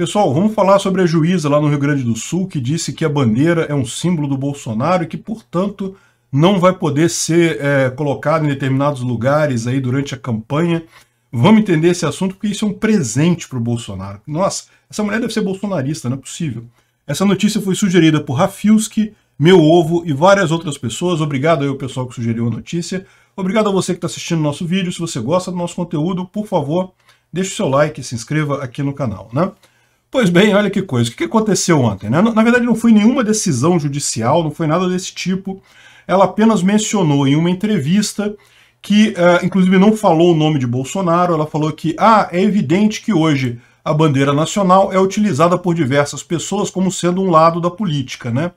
Pessoal, vamos falar sobre a juíza lá no Rio Grande do Sul que disse que a bandeira é um símbolo do Bolsonaro e que, portanto, não vai poder ser é, colocada em determinados lugares aí durante a campanha. Vamos entender esse assunto porque isso é um presente para o Bolsonaro. Nossa, essa mulher deve ser bolsonarista, não é possível. Essa notícia foi sugerida por Rafilski, Meu Ovo e várias outras pessoas. Obrigado aí ao pessoal que sugeriu a notícia. Obrigado a você que está assistindo nosso vídeo. Se você gosta do nosso conteúdo, por favor, deixe o seu like e se inscreva aqui no canal, né? Pois bem, olha que coisa. O que aconteceu ontem? Né? Na verdade, não foi nenhuma decisão judicial, não foi nada desse tipo. Ela apenas mencionou em uma entrevista que, uh, inclusive, não falou o nome de Bolsonaro. Ela falou que, ah, é evidente que hoje a bandeira nacional é utilizada por diversas pessoas como sendo um lado da política, né?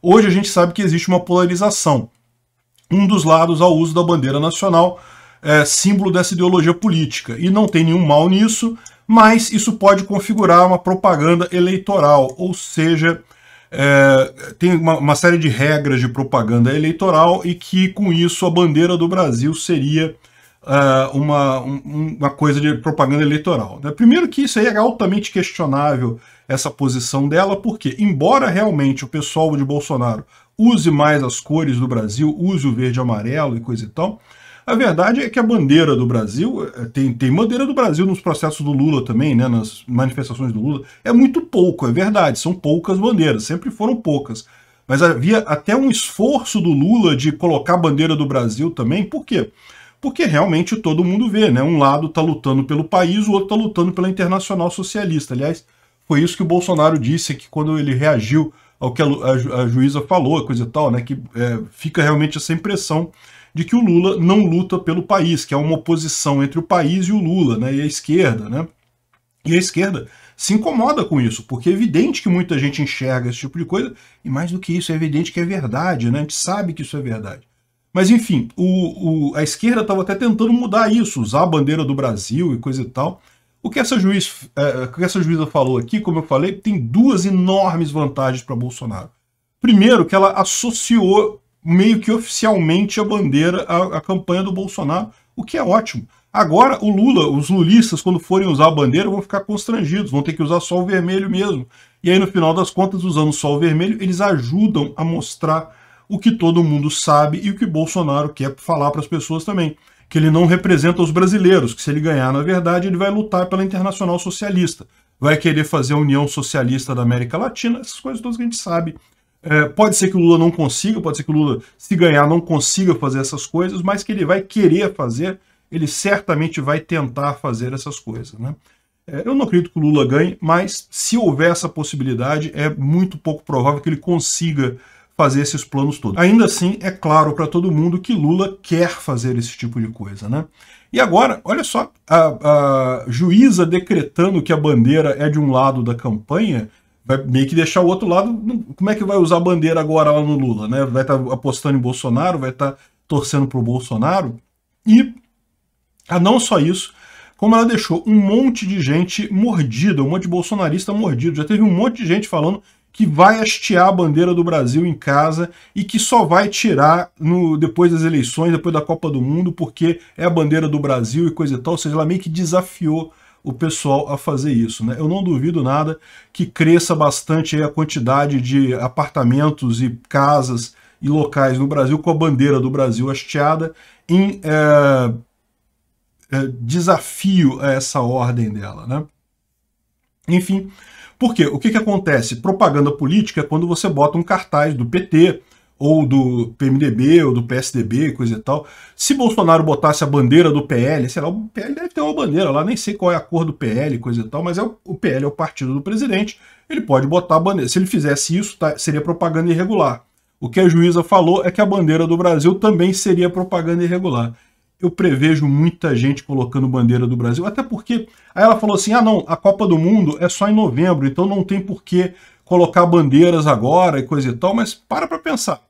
Hoje a gente sabe que existe uma polarização. Um dos lados ao uso da bandeira nacional é símbolo dessa ideologia política. E não tem nenhum mal nisso, mas isso pode configurar uma propaganda eleitoral, ou seja, é, tem uma, uma, série de regras de propaganda eleitoral e que com isso a bandeira do Brasil seria é, uma, um, uma coisa de propaganda eleitoral. Né? Primeiro que isso aí é altamente questionável, essa posição dela, porque embora realmente o pessoal de Bolsonaro use mais as cores do Brasil, use o verde e amarelo e coisa e tal, a verdade é que a bandeira do Brasil, eh, tem, tem bandeira do Brasil nos processos do Lula também, né, nas manifestações do Lula, é muito pouco, é verdade, são poucas bandeiras, sempre foram poucas. Mas havia até um esforço do Lula de colocar a bandeira do Brasil também, por quê? Porque realmente todo mundo vê, né? Um lado está lutando pelo país, o outro está lutando pela internacional socialista. Aliás, foi isso que o Bolsonaro disse que quando ele reagiu ao que a, ju a juíza falou, coisa e tal, né? Que é, fica realmente essa impressão de que o Lula não luta pelo país, que há é uma oposição entre o país e o Lula, né, e a esquerda, né? E a esquerda se incomoda com isso, porque é evidente que muita gente enxerga esse tipo de coisa, e mais do que isso, é evidente que é verdade, né? A gente sabe que isso é verdade. Mas enfim, o, o, a esquerda estava até tentando mudar isso, usar a bandeira do Brasil e coisa e tal. O que essa, juiz, é, que essa juíza falou aqui, como eu falei, tem duas enormes vantagens para Bolsonaro. Primeiro, que ela associou meio que oficialmente a bandeira, a, a campanha do Bolsonaro, o que é ótimo. Agora, o Lula, os lulistas, quando forem usar a bandeira, vão ficar constrangidos, vão ter que usar só o vermelho mesmo. E aí, no final das contas, usando só o vermelho, eles ajudam a mostrar o que todo mundo sabe e o que Bolsonaro quer falar para as pessoas também. Que ele não representa os brasileiros, que se ele ganhar, na verdade, ele vai lutar pela internacional socialista. Vai querer fazer a União Socialista da América Latina, essas coisas todas que a gente sabe é, pode ser que o Lula não consiga, pode ser que o Lula, se ganhar, não consiga fazer essas coisas, mas que ele vai querer fazer, ele certamente vai tentar fazer essas coisas. Né? É, eu não acredito que o Lula ganhe, mas se houver essa possibilidade, é muito pouco provável que ele consiga fazer esses planos todos. Ainda assim, é claro para todo mundo que Lula quer fazer esse tipo de coisa, né? E agora, olha só, a, a juíza decretando que a bandeira é de um lado da campanha vai meio que deixar o outro lado. Como é que vai usar a bandeira agora lá no Lula, né? Vai estar tá apostando em Bolsonaro, vai estar tá torcendo o Bolsonaro. E ah, não só isso, como ela deixou um monte de gente mordida, um monte de bolsonarista mordido. Já teve um monte de gente falando que vai hastear a bandeira do Brasil em casa e que só vai tirar no, depois das eleições, depois da Copa do Mundo, porque é a bandeira do Brasil e coisa e tal. Ou seja, ela meio que desafiou o pessoal a fazer isso. Né? Eu não duvido nada que cresça bastante a quantidade de apartamentos e casas e locais no Brasil com a bandeira do Brasil hasteada em é, é, desafio a essa ordem dela. Né? Enfim, porque o que, que acontece? Propaganda política é quando você bota um cartaz do PT, ou do PMDB, ou do PSDB, coisa e tal. Se Bolsonaro botasse a bandeira do PL, sei lá, o PL deve ter uma bandeira lá, nem sei qual é a cor do PL, coisa e tal, mas é o, o PL é o partido do presidente, ele pode botar a bandeira. Se ele fizesse isso, tá, seria propaganda irregular. O que a juíza falou é que a bandeira do Brasil também seria propaganda irregular. Eu prevejo muita gente colocando bandeira do Brasil, até porque aí ela falou assim: ah, não, a Copa do Mundo é só em novembro, então não tem por que colocar bandeiras agora e coisa e tal, mas para para pensar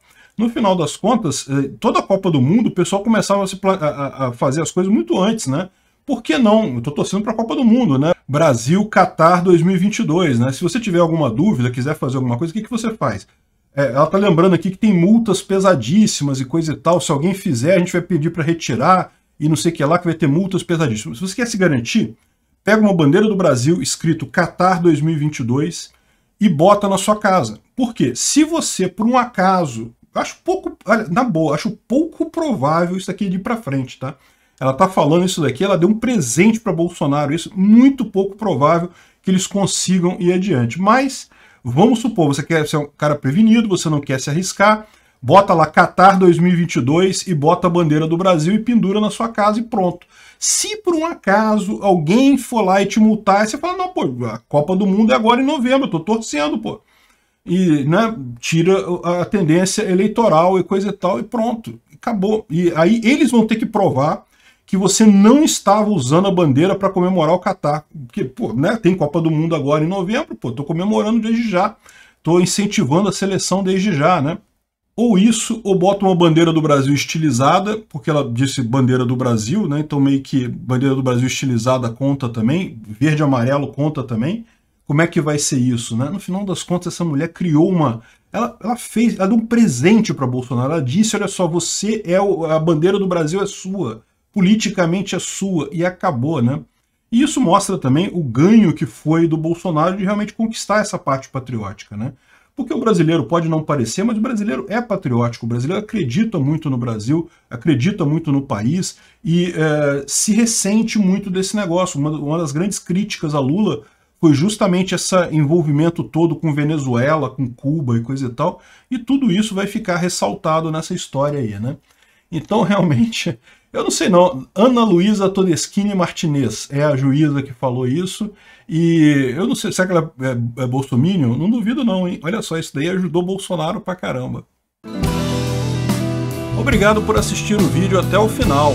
no final das contas, eh, toda a Copa do Mundo, o pessoal começava a, a, a fazer as coisas muito antes, né? Por que não? Eu tô torcendo para a Copa do Mundo, né? Brasil, Qatar 2022, né? Se você tiver alguma dúvida, quiser fazer alguma coisa, o que, que você faz? É, ela tá lembrando aqui que tem multas pesadíssimas e coisa e tal. Se alguém fizer, a gente vai pedir para retirar e não sei o que lá, que vai ter multas pesadíssimas. Se você quer se garantir, pega uma bandeira do Brasil escrito Qatar 2022 e bota na sua casa. Por quê? Se você, por um acaso, acho pouco, olha, na boa, acho pouco provável isso aqui de ir para frente, tá? Ela tá falando isso daqui, ela deu um presente para Bolsonaro, isso muito pouco provável que eles consigam ir adiante. Mas vamos supor, você quer ser um cara prevenido, você não quer se arriscar, bota lá Qatar 2022 e bota a bandeira do Brasil e pendura na sua casa e pronto. Se por um acaso alguém for lá e te multar, você fala: "Não, pô, a Copa do Mundo é agora em novembro, eu tô torcendo, pô" e né, tira a tendência eleitoral e coisa e tal, e pronto, acabou. E aí eles vão ter que provar que você não estava usando a bandeira para comemorar o Catar. Porque, pô, né, tem Copa do Mundo agora em novembro, pô, tô comemorando desde já. Tô incentivando a seleção desde já, né? Ou isso, ou bota uma bandeira do Brasil estilizada, porque ela disse bandeira do Brasil, né? Então meio que bandeira do Brasil estilizada conta também, verde e amarelo conta também como é que vai ser isso, né? No final das contas, essa mulher criou uma. Ela, ela fez, ela deu um presente para Bolsonaro. Ela disse: olha só, você é o, a bandeira do Brasil é sua, politicamente é sua, e acabou, né? E isso mostra também o ganho que foi do Bolsonaro de realmente conquistar essa parte patriótica, né? Porque o brasileiro pode não parecer, mas o brasileiro é patriótico, o brasileiro acredita muito no Brasil, acredita muito no país e é, se ressente muito desse negócio. Uma, uma das grandes críticas a Lula foi justamente esse envolvimento todo com Venezuela, com Cuba e coisa e tal, e tudo isso vai ficar ressaltado nessa história aí, né? Então, realmente, eu não sei não, Ana Luísa Todeschini Martinez é a juíza que falou isso, e eu não sei, será que ela é, é, bolsominion? Não duvido não, hein? Olha só, isso daí ajudou Bolsonaro pra caramba. Obrigado por assistir o vídeo até o final.